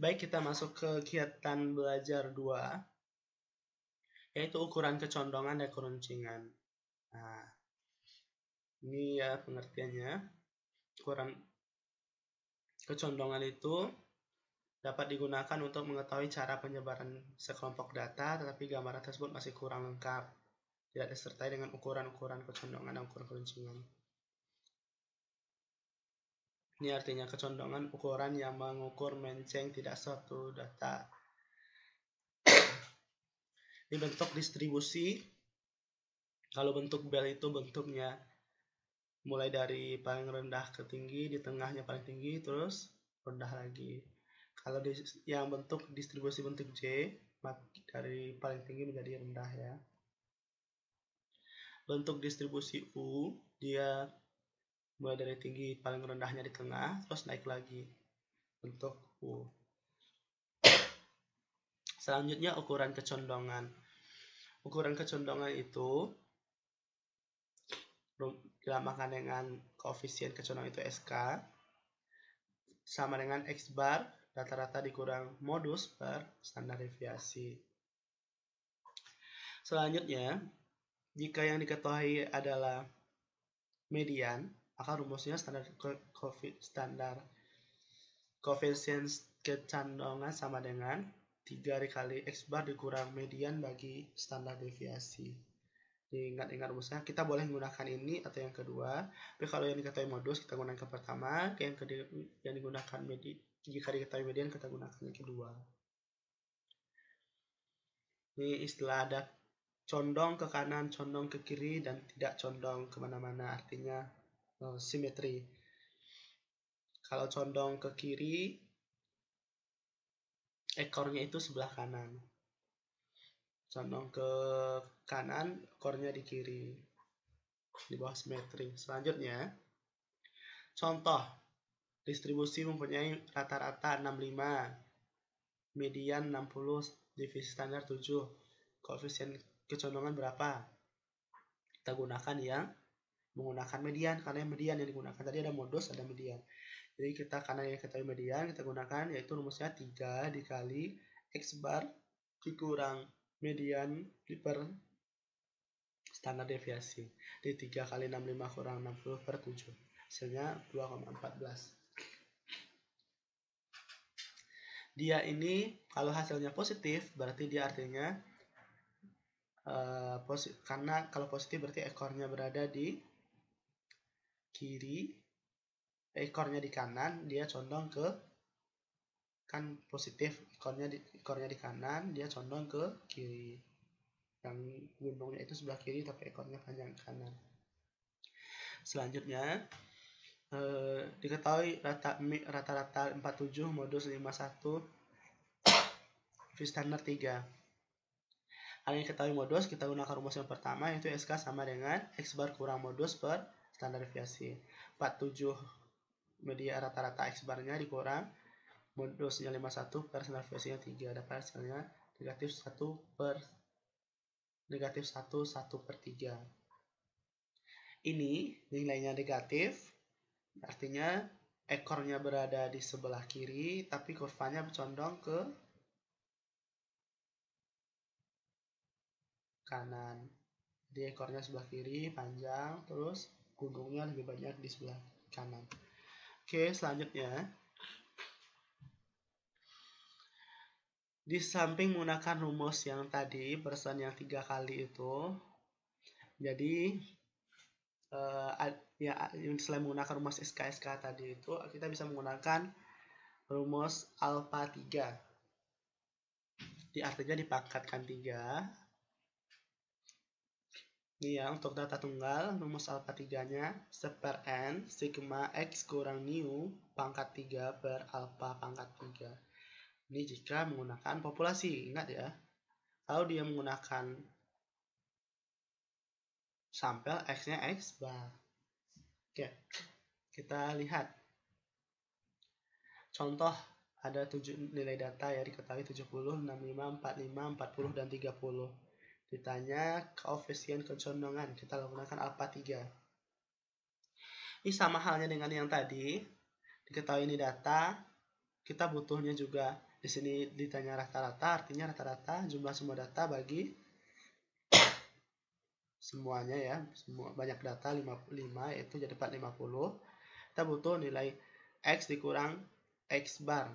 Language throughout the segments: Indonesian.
Baik, kita masuk ke kegiatan belajar 2, yaitu ukuran kecondongan dan keruncingan Nah, ini ya pengertiannya. Ukuran kecondongan itu dapat digunakan untuk mengetahui cara penyebaran sekelompok data, tetapi gambaran tersebut masih kurang lengkap. Tidak disertai dengan ukuran-ukuran kecondongan dan ukuran keruncingan ini artinya kecondongan ukuran yang mengukur menceng tidak satu data. Ini bentuk distribusi. Kalau bentuk bel itu bentuknya mulai dari paling rendah ke tinggi, di tengahnya paling tinggi, terus rendah lagi. Kalau yang bentuk distribusi bentuk J, dari paling tinggi menjadi rendah ya. Bentuk distribusi U, dia mulai dari tinggi paling rendahnya di tengah terus naik lagi untuk U selanjutnya ukuran kecondongan ukuran kecondongan itu dilamakan dengan koefisien kecondongan itu SK sama dengan X bar rata-rata dikurang modus per standar deviasi selanjutnya jika yang diketahui adalah median akan rumusnya standar COVID standar koefisien kecandongan sama dengan 3 dikali X bar dikurang median bagi standar deviasi. ingat ingat rumusnya, kita boleh menggunakan ini atau yang kedua. Tapi kalau yang diketahui modus, kita gunakan yang pertama. Yang, kedua, yang digunakan median, jika diketahui median, kita gunakan yang kedua. Ini istilah ada condong ke kanan, condong ke kiri, dan tidak condong kemana-mana. Artinya Eh, simetri. Kalau condong ke kiri, ekornya itu sebelah kanan. Condong ke kanan, ekornya di kiri. Di bawah simetri. Selanjutnya, contoh distribusi mempunyai rata-rata 65, median 60, divisi standar 7, koefisien kecondongan berapa? Kita gunakan yang menggunakan median karena median yang digunakan tadi ada modus ada median jadi kita karena yang kita median kita gunakan yaitu rumusnya 3 dikali x bar dikurang median per standar deviasi di 3 kali 65 kurang 60 per 7 hasilnya 2,14 dia ini kalau hasilnya positif berarti dia artinya uh, karena kalau positif berarti ekornya berada di kiri, ekornya di kanan, dia condong ke kan positif, ekornya di, ekornya di kanan, dia condong ke kiri. Yang gunungnya itu sebelah kiri tapi ekornya panjang kanan. Selanjutnya, eh, diketahui rata-rata 47 modus 51 standar 3. Hal yang diketahui modus, kita gunakan rumus yang pertama yaitu SK sama dengan X bar kurang modus per standar deviasi 47 media rata-rata X barnya dikurang modusnya 51 per standar deviasinya 3 dapat hasilnya negatif 1 per negatif 1 1 per 3 ini nilainya negatif artinya ekornya berada di sebelah kiri tapi kurvanya condong ke kanan. Jadi ekornya sebelah kiri panjang terus Gunungnya lebih banyak di sebelah kanan. Oke, selanjutnya. Di samping menggunakan rumus yang tadi, persen yang tiga kali itu, jadi uh, ya selain menggunakan rumus SKSK tadi itu, kita bisa menggunakan rumus alfa 3. Di artinya dipakatkan 3 Iya, untuk data tunggal, rumus alfa 3-nya, seper n, sigma x kurang nu, pangkat 3 per alfa pangkat 3. Ini jika menggunakan populasi, ingat ya. Kalau dia menggunakan sampel, x-nya x bar. Oke, kita lihat. Contoh, ada 7 nilai data ya, diketahui 70, 65, 45, 40, dan 30. Ditanya koefisien kecondongan. Kita menggunakan alfa 3. Ini sama halnya dengan yang tadi. Diketahui ini data. Kita butuhnya juga di sini ditanya rata-rata. Artinya rata-rata jumlah semua data bagi semuanya ya. semua Banyak data 55 itu jadi 450. Kita butuh nilai X dikurang X bar.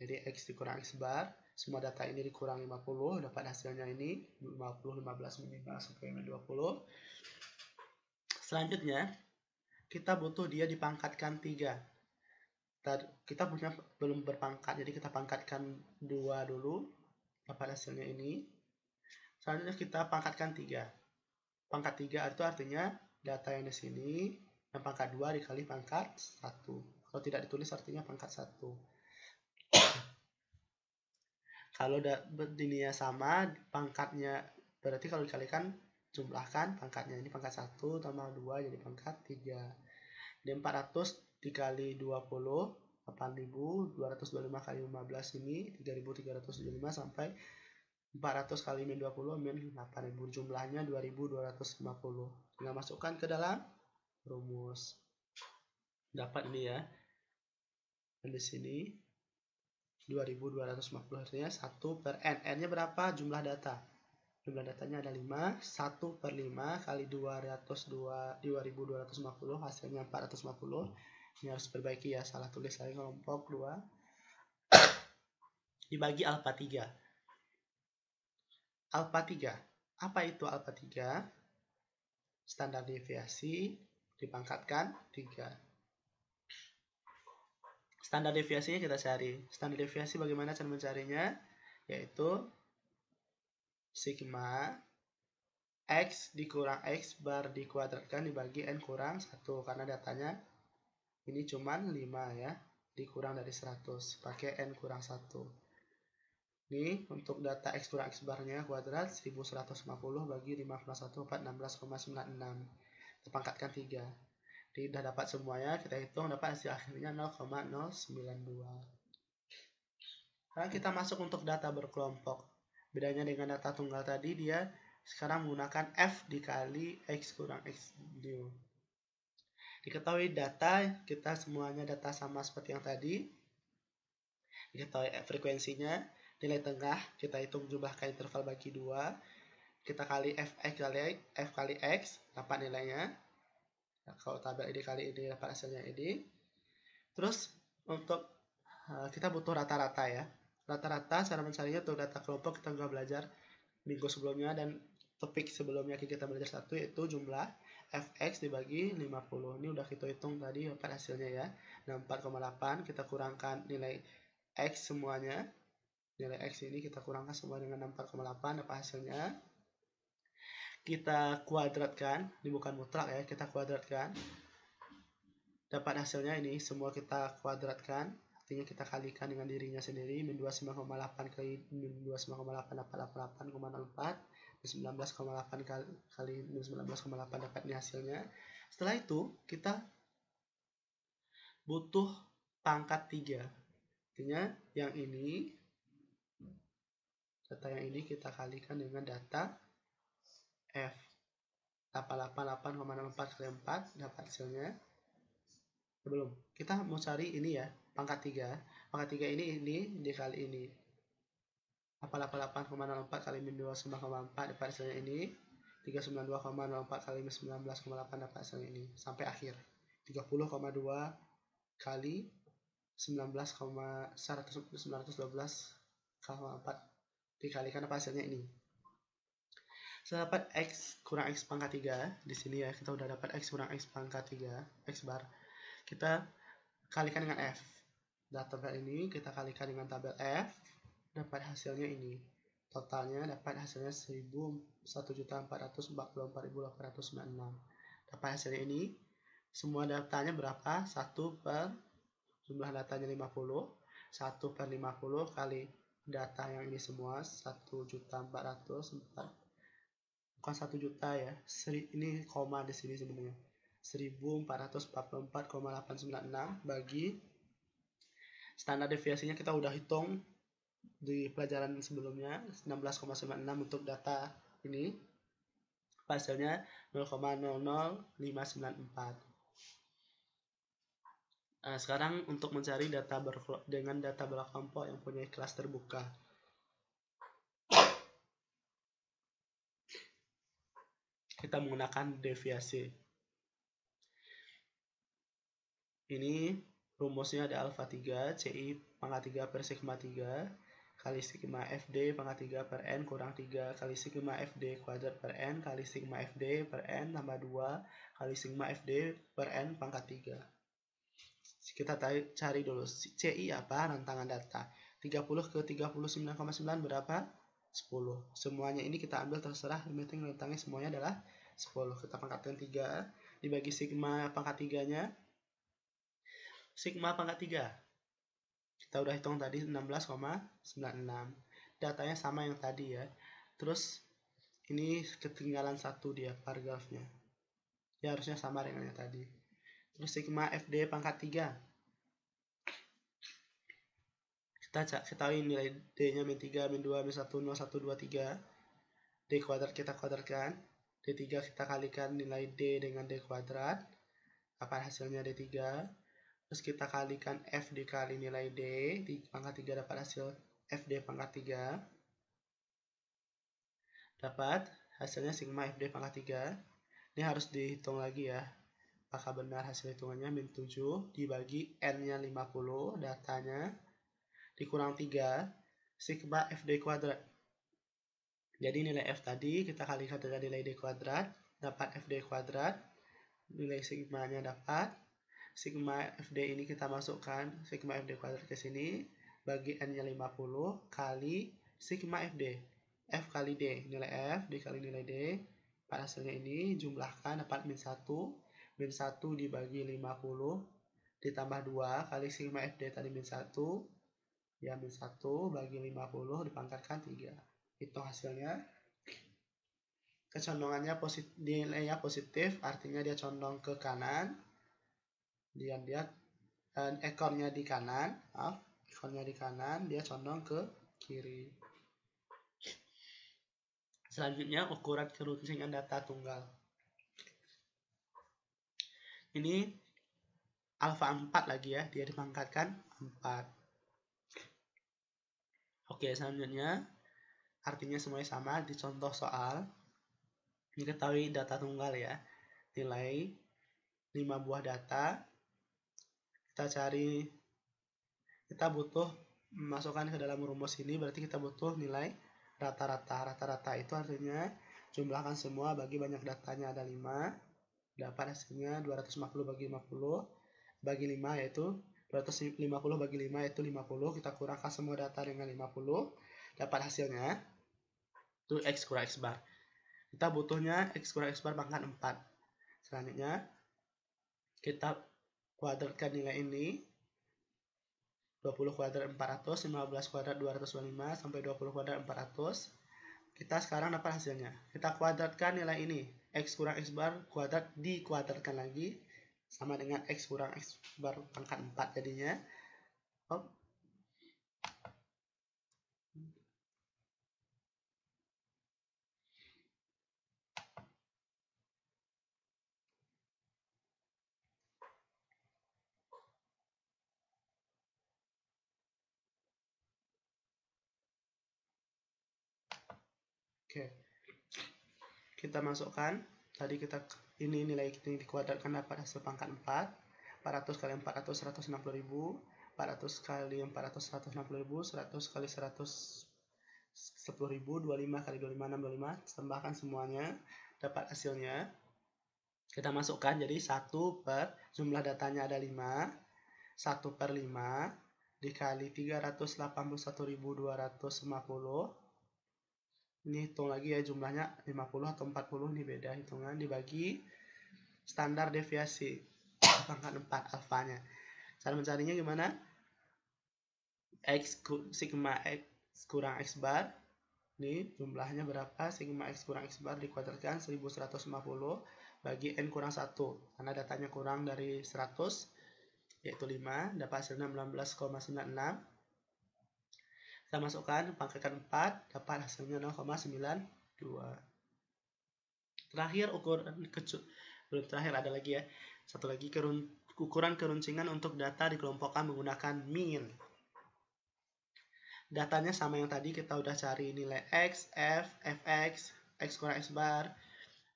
Jadi X dikurang X bar semua data ini dikurangi 50 dapat hasilnya ini 50 15 minimal sampai 20 selanjutnya kita butuh dia dipangkatkan 3 kita punya belum berpangkat jadi kita pangkatkan 2 dulu dapat hasilnya ini selanjutnya kita pangkatkan 3 pangkat 3 itu artinya data yang di sini yang pangkat 2 dikali pangkat 1 kalau tidak ditulis artinya pangkat 1 kalau nilainya sama, pangkatnya berarti kalau dikalikan jumlahkan pangkatnya ini pangkat 1 tambah 2 jadi pangkat 3. Jadi 400 dikali 20 8225 kali 15 ini 3375 sampai 400 kali min 20 min 8000 jumlahnya 2250. Tinggal masukkan ke dalam rumus. Dapat ini ya. Dan di sini 2250 artinya 1 per n. N-nya berapa? Jumlah data. Jumlah datanya ada 5. 1 per 5 kali 202, 2250 hasilnya 450. Ini harus perbaiki ya. Salah tulis lagi kelompok 2. Dibagi alfa 3. Alfa 3. Apa itu alfa 3? Standar deviasi dipangkatkan 3 standar deviasinya kita cari. Standar deviasi bagaimana cara mencarinya? Yaitu sigma x dikurang x bar dikuadratkan dibagi n kurang 1 karena datanya ini cuman 5 ya dikurang dari 100 pakai n kurang 1 ini untuk data x kurang x barnya kuadrat 1150 bagi 5 kurang 1 4 16,96 dipangkatkan 3 jadi sudah dapat semuanya, kita hitung dapat hasil akhirnya 0,092. Sekarang kita masuk untuk data berkelompok. Bedanya dengan data tunggal tadi, dia sekarang menggunakan F dikali X kurang X new. Diketahui data, kita semuanya data sama seperti yang tadi. Diketahui frekuensinya, nilai tengah, kita hitung jumlah jumlahkan interval bagi 2. Kita kali F, X kali F kali X, dapat nilainya Nah, kalau tabel ini kali ini dapat hasilnya ID. Terus untuk uh, kita butuh rata-rata ya. Rata-rata cara mencarinya untuk data kelompok kita juga belajar minggu sebelumnya dan topik sebelumnya kita belajar satu yaitu jumlah fx dibagi 50. Ini udah kita hitung tadi dapat hasilnya ya. Nah, 4,8 kita kurangkan nilai x semuanya. Nilai x ini kita kurangkan semua dengan 4,8 dapat hasilnya kita kuadratkan, ini bukan mutlak ya, kita kuadratkan. Dapat hasilnya ini, semua kita kuadratkan. Artinya kita kalikan dengan dirinya sendiri, min 29,8 kali min 29,8888,04, min 19,8 kali, kali min 19,8 dapat ini hasilnya. Setelah itu, kita butuh pangkat 3. Artinya, yang ini, data yang ini kita kalikan dengan data F. 888,64 kali 4 dapat hasilnya. Belum. Kita mau cari ini ya, pangkat 3. Pangkat 3 ini ini dikali ini. 888,04 kali min 2 dapat hasilnya ini. 392,04 kali 19,8 dapat hasilnya ini. Sampai akhir. 30,2 kali 19,112 kali 4 dikalikan apa hasilnya ini kita dapat X kurang X pangkat 3. Di sini ya, kita udah dapat X kurang X pangkat 3, X bar. Kita kalikan dengan F. Data tabel ini kita kalikan dengan tabel F, dapat hasilnya ini. Totalnya dapat hasilnya 1.444.896. Dapat hasilnya ini, semua datanya berapa? 1 per jumlah datanya 50. 1 per 50 kali data yang ini semua 1.444.896 bukan satu juta ya seri, ini koma di sini sebenarnya 1444,896 bagi standar deviasinya kita udah hitung di pelajaran sebelumnya 16,96 untuk data ini hasilnya 0,00594 nah, sekarang untuk mencari data dengan data belakang yang punya kelas terbuka. kita menggunakan deviasi. Ini rumusnya ada alfa 3 CI pangkat 3 per sigma 3 kali sigma FD pangkat 3 per N kurang 3 kali sigma FD kuadrat per N kali sigma FD per N tambah 2 kali sigma FD per N pangkat 3. Kita cari dulu CI apa rentangan data. 30 ke 39,9 berapa? 10. Semuanya ini kita ambil terserah, yang penting rentangnya semuanya adalah 10. Kita pangkatkan 3, dibagi sigma pangkat 3-nya. Sigma pangkat 3. Kita udah hitung tadi 16,96. Datanya sama yang tadi ya. Terus ini ketinggalan satu dia paragrafnya. Ya harusnya sama dengan yang tadi. Terus sigma FD pangkat 3 kita ketahui nilai D-nya min 3, min 2, min 1, 0, 1, 2, 3. D kuadrat kita kuadratkan. D3 kita kalikan nilai D dengan D kuadrat. apa hasilnya D3. Terus kita kalikan F dikali nilai D. Di pangkat 3 dapat hasil f d pangkat 3. Dapat hasilnya sigma f d pangkat 3. Ini harus dihitung lagi ya apakah benar hasil hitungannya min 7 dibagi n-nya 50 datanya dikurang 3 sigma FD kuadrat. Jadi nilai F tadi kita kalikan dengan nilai D kuadrat, dapat FD kuadrat, nilai sigma nya dapat, sigma FD ini kita masukkan sigma FD kuadrat ke sini, bagi N-nya 50 kali sigma FD. F kali D, nilai F D kali nilai D, Pada hasilnya ini, jumlahkan dapat min 1, min 1 dibagi 50, ditambah 2 kali sigma FD tadi min 1, diambil 1 bagi 50 dipangkatkan 3 itu hasilnya kecondongannya positif nilainya positif artinya dia condong ke kanan dia dia eh, ekornya di kanan maaf ekornya di kanan dia condong ke kiri selanjutnya ukuran keruncingan data tunggal ini alfa 4 lagi ya dia dipangkatkan 4 Oke, selanjutnya artinya semuanya sama di contoh soal. Diketahui data tunggal ya. Nilai 5 buah data. Kita cari kita butuh masukkan ke dalam rumus ini berarti kita butuh nilai rata-rata. Rata-rata itu artinya jumlahkan semua bagi banyak datanya ada 5. Dapat hasilnya 250 bagi 50 bagi 5 yaitu 250 bagi 5 itu 50. Kita kurangkan semua data dengan 50. Dapat hasilnya. Itu X kurang X bar. Kita butuhnya X kurang X bar pangkat 4. Selanjutnya, kita kuadratkan nilai ini. 20 kuadrat 400, 15 kuadrat 225, sampai 20 kuadrat 400. Kita sekarang dapat hasilnya. Kita kuadratkan nilai ini. X kurang X bar kuadrat dikuadratkan lagi sama dengan X kurang X bar pangkat 4 jadinya. Oh. Oke. Kita masukkan tadi kita ini nilai ini dikuadratkan dapat hasil pangkat 4 400 kali 400 160 ribu 400 kali 400 160 ribu 100 kali 100 10 ribu 25 kali 25 625 tambahkan semuanya dapat hasilnya kita masukkan jadi 1 per jumlah datanya ada 5 1 per 5 dikali 381.250 ini hitung lagi ya jumlahnya 50 atau 40 ini beda hitungan dibagi standar deviasi pangkat 4 alfanya cara mencarinya gimana x sigma x kurang x bar ini jumlahnya berapa sigma x kurang x bar dikuadratkan 1150 bagi n kurang 1 karena datanya kurang dari 100 yaitu 5 dapat hasilnya kita masukkan pangkatkan 4, dapat hasilnya 0,92. Terakhir ukuran kecil belum terakhir ada lagi ya. Satu lagi kerun, ukuran keruncingan untuk data dikelompokkan menggunakan mean. Datanya sama yang tadi kita udah cari nilai x, f, fx, x kurang x bar,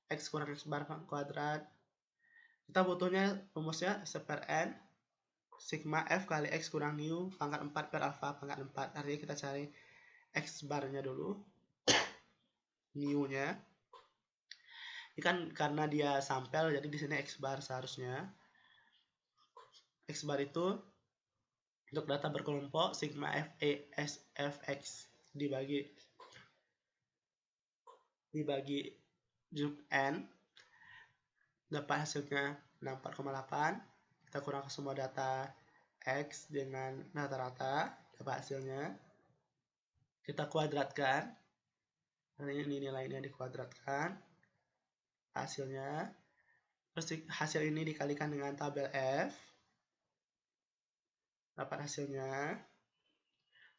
x kurang x bar kuadrat. Kita butuhnya rumusnya seper n sigma F kali X kurang nu pangkat 4 per alpha pangkat 4. Artinya kita cari X barnya dulu. new nya Ini kan karena dia sampel, jadi di sini X bar seharusnya. X bar itu untuk data berkelompok sigma F, a e, S, F, X dibagi dibagi n dapat hasilnya 64,8 kita kurang semua data X dengan rata-rata, dapat hasilnya. Kita kuadratkan. Ini nilainya dikuadratkan. Hasilnya. Terus hasil ini dikalikan dengan tabel F. Dapat hasilnya.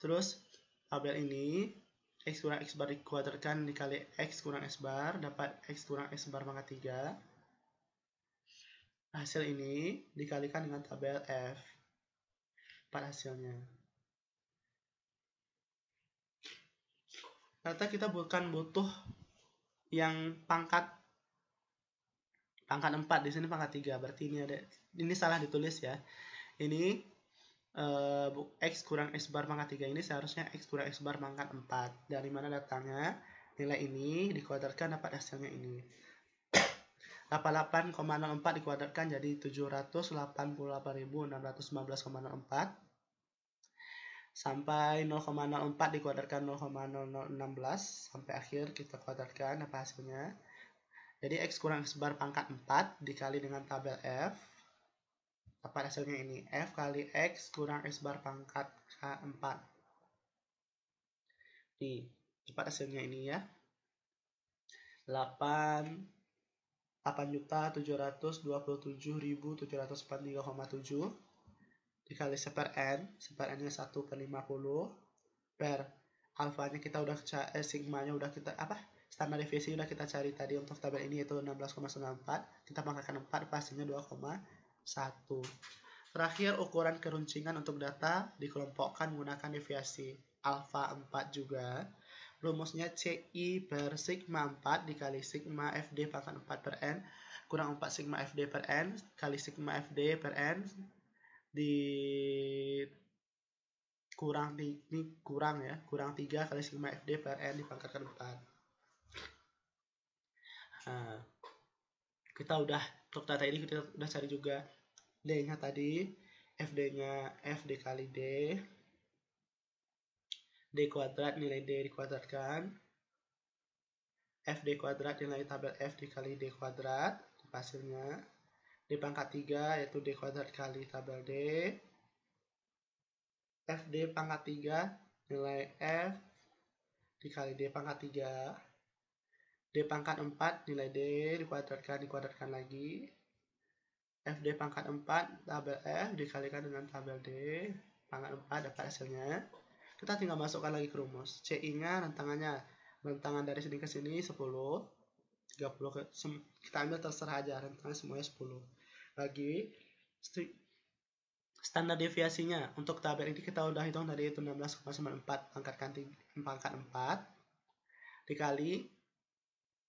Terus tabel ini X kurang X bar dikuadratkan dikali X kurang X bar dapat X kurang X bar pangkat 3 Hasil ini dikalikan dengan tabel F. pada hasilnya. Ternyata kita bukan butuh yang pangkat pangkat 4 di sini pangkat 3 berarti ini ada ini salah ditulis ya. Ini e, x kurang x bar pangkat 3 ini seharusnya x kurang x bar pangkat 4. Dari mana datangnya? Nilai ini dikuadratkan dapat hasilnya ini. 88,04 dikuadratkan jadi 788.619,04 sampai 0,04 dikuadratkan 0,0016 sampai akhir kita kuadratkan apa hasilnya. Jadi X kurang X bar pangkat 4 dikali dengan tabel F. apa hasilnya ini. F kali X kurang X bar pangkat K4. Nih, dapat hasilnya ini ya. 8 8.727.743,7 dikali seper n, seper n-nya 1 per 50 per alfanya kita udah eh, sigma-nya udah kita apa standar deviasi udah kita cari tadi untuk tabel ini yaitu 16,94 kita pangkatkan 4 pastinya 2,1 terakhir ukuran keruncingan untuk data dikelompokkan menggunakan deviasi alfa 4 juga Rumusnya CI per sigma 4 dikali sigma FD pangkat 4 per N kurang 4 sigma FD per N kali sigma FD per N di kurang di, ini kurang ya kurang 3 kali sigma FD per N dipangkatkan 4 nah, kita udah untuk data ini kita udah cari juga D nya tadi FD nya FD kali D D kuadrat nilai D dikuadratkan. d kuadrat nilai tabel F dikali D kuadrat. Hasilnya. D pangkat 3 yaitu D kuadrat kali tabel D. f d pangkat 3 nilai F dikali D pangkat 3. D pangkat 4 nilai D dikuadratkan dikuadratkan lagi. FD pangkat 4 tabel F dikalikan dengan tabel D pangkat 4 dapat hasilnya kita tinggal masukkan lagi ke rumus. CI-nya rentangannya. Rentangan dari sini ke sini 10. 30 ke, kita ambil terserah aja. Rentangan semuanya 10. Bagi standar deviasinya untuk tabel ini kita udah hitung tadi itu 16,94 pangkatkan pangkat 4 dikali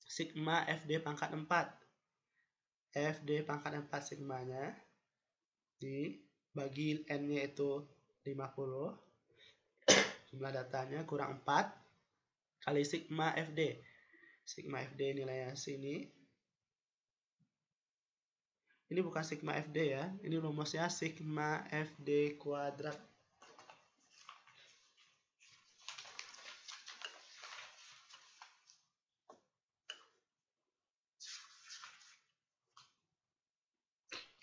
sigma FD pangkat 4 FD pangkat 4 sigmanya dibagi N-nya itu 50 Jumlah datanya kurang 4 kali sigma FD. Sigma FD nilainya sini. Ini bukan sigma FD ya. Ini rumusnya sigma FD kuadrat.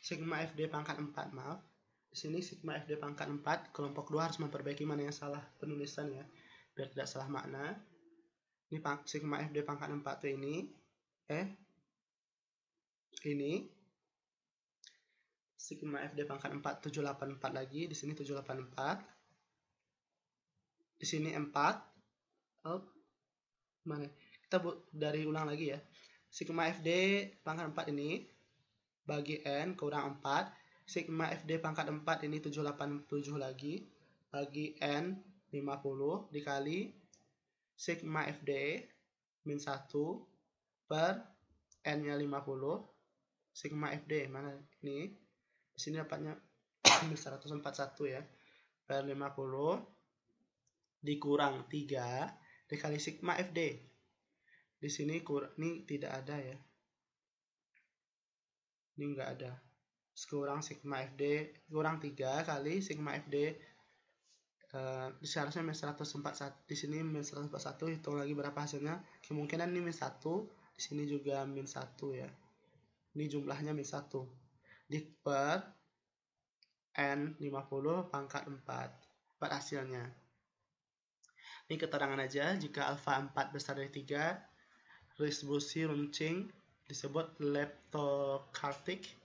Sigma FD pangkat 4, maaf sini sigma FD pangkat 4, kelompok 2 harus memperbaiki mana yang salah penulisan ya, biar tidak salah makna. Ini sigma FD pangkat 4 tuh ini, eh, ini, sigma FD pangkat 4, 784 lagi, di sini 784, di sini 4, up, mana? Ya? Kita buat dari ulang lagi ya, sigma FD pangkat 4 ini, bagi N kurang 4, sigma FD pangkat 4 ini 787 lagi bagi N 50 dikali sigma FD min 1 per N-nya 50 sigma FD mana ini di sini dapatnya 141 ya per 50 dikurang 3 dikali sigma FD di sini kur ini tidak ada ya ini enggak ada sekurang sigma FD kurang 3 kali sigma FD uh, eh, di seharusnya min 141 di sini min 141 hitung lagi berapa hasilnya kemungkinan ini min 1 di sini juga min 1 ya ini jumlahnya min 1 di per n 50 pangkat 4 4 hasilnya ini keterangan aja jika alfa 4 besar dari 3 distribusi runcing disebut leptokartik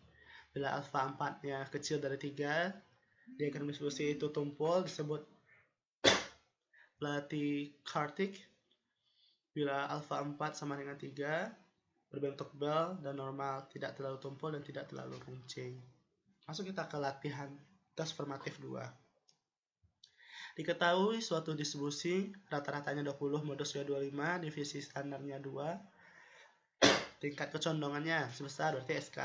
Bila alfa 4-nya kecil dari 3, akan distribusi itu tumpul disebut pelatih Kartik. Bila alfa 4 sama dengan 3, berbentuk bel dan normal, tidak terlalu tumpul dan tidak terlalu runcing. Masuk kita ke latihan tes formatif 2. Diketahui suatu distribusi rata-ratanya 20, modusnya 25, divisi standarnya 2, tingkat kecondongannya sebesar berarti SK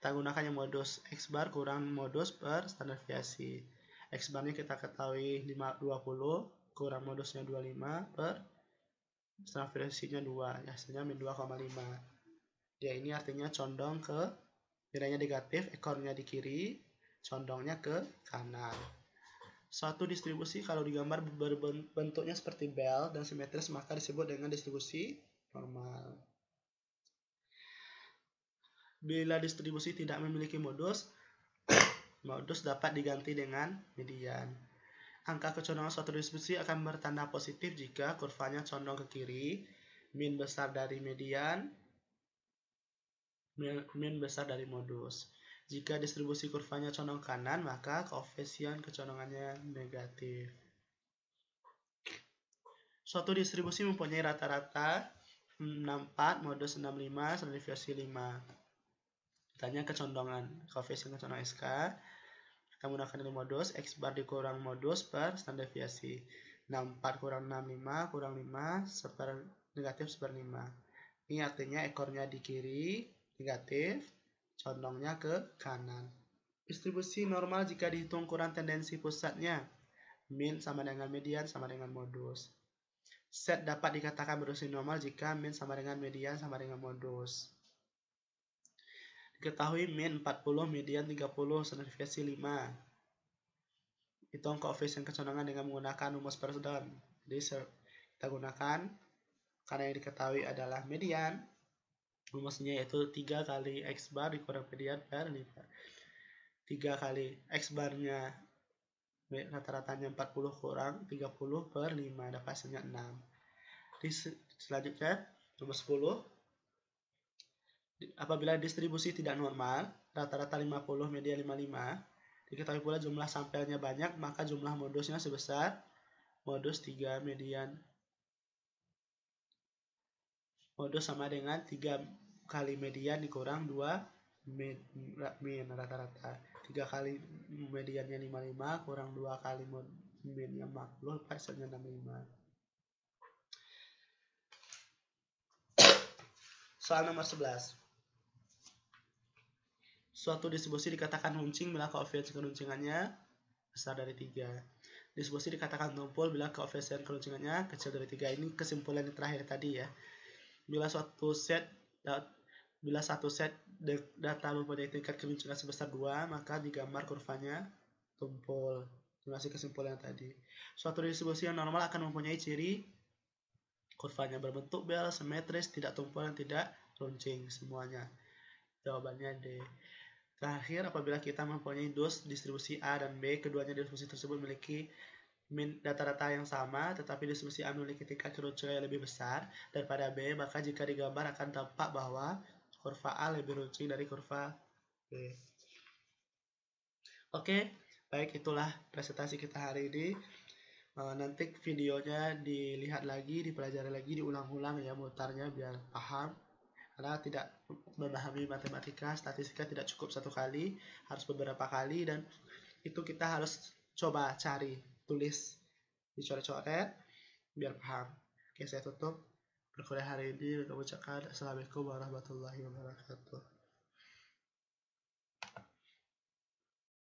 kita gunakan yang modus X bar kurang modus per standar deviasi. X barnya kita ketahui 20 kurang modusnya 25 per standar deviasinya 2. Ya, hasilnya min 2,5. Ya ini artinya condong ke nilainya negatif, ekornya di kiri, condongnya ke kanan. Suatu distribusi kalau digambar berbentuknya seperti bell dan simetris maka disebut dengan distribusi normal. Bila distribusi tidak memiliki modus, modus dapat diganti dengan median. Angka kecondongan suatu distribusi akan bertanda positif jika kurvanya condong ke kiri, min besar dari median, min besar dari modus. Jika distribusi kurvanya condong kanan, maka koefisien kecondongannya negatif. Suatu distribusi mempunyai rata-rata 64, modus 65, dan deviasi 5 tanya kecondongan koefisien kan kecondongan SK kita menggunakan nilai modus X bar dikurang modus per standar deviasi 64 kurang 65 kurang 5 seper negatif seper 5 ini artinya ekornya di kiri negatif condongnya ke kanan distribusi normal jika dihitung kurang tendensi pusatnya min sama dengan median sama dengan modus set dapat dikatakan berdistribusi normal jika min sama dengan median sama dengan modus Diketahui min 40, median 30, senifikasi 5. Hitung koefisien kecondongan dengan menggunakan rumus Persdon. Jadi kita gunakan karena yang diketahui adalah median. Rumusnya yaitu 3 kali X bar dikurang median per 5. 3 kali X barnya rata-ratanya 40 kurang 30 per 5 dapat hasilnya 6 di selanjutnya nomor 10 Apabila distribusi tidak normal, rata-rata 50, media 55, diketahui pula jumlah sampelnya banyak, maka jumlah modusnya sebesar modus 3 median. Modus sama dengan 3 kali median dikurang 2 min rata-rata. 3 kali mediannya 55, kurang 2 kali mod, minnya 40, persennya 65. Soal nomor 11. Suatu distribusi dikatakan runcing bila koefisien keruncingannya besar dari tiga. Distribusi dikatakan tumpul bila koefisien keruncingannya kecil dari tiga. Ini kesimpulan yang terakhir tadi ya. Bila suatu set bila satu set data mempunyai tingkat keruncingan sebesar dua, maka digambar kurvanya tumpul. Jumlah kesimpulan tadi. Suatu distribusi yang normal akan mempunyai ciri kurvanya berbentuk bel, simetris, tidak tumpul, dan tidak runcing semuanya. Jawabannya D. Terakhir, apabila kita mempunyai dos distribusi A dan B, keduanya distribusi tersebut memiliki data-data yang sama, tetapi distribusi A memiliki tingkat kerucunan yang lebih besar daripada B, maka jika digambar akan tampak bahwa kurva A lebih runcing dari kurva B. Oke, baik itulah presentasi kita hari ini. Eh, nanti videonya dilihat lagi, dipelajari lagi, diulang-ulang ya mutarnya biar paham karena tidak memahami matematika statistika tidak cukup satu kali harus beberapa kali dan itu kita harus coba cari tulis dicoret-coret biar paham oke saya tutup berkuliah hari ini dan mengucapkan assalamualaikum warahmatullahi wabarakatuh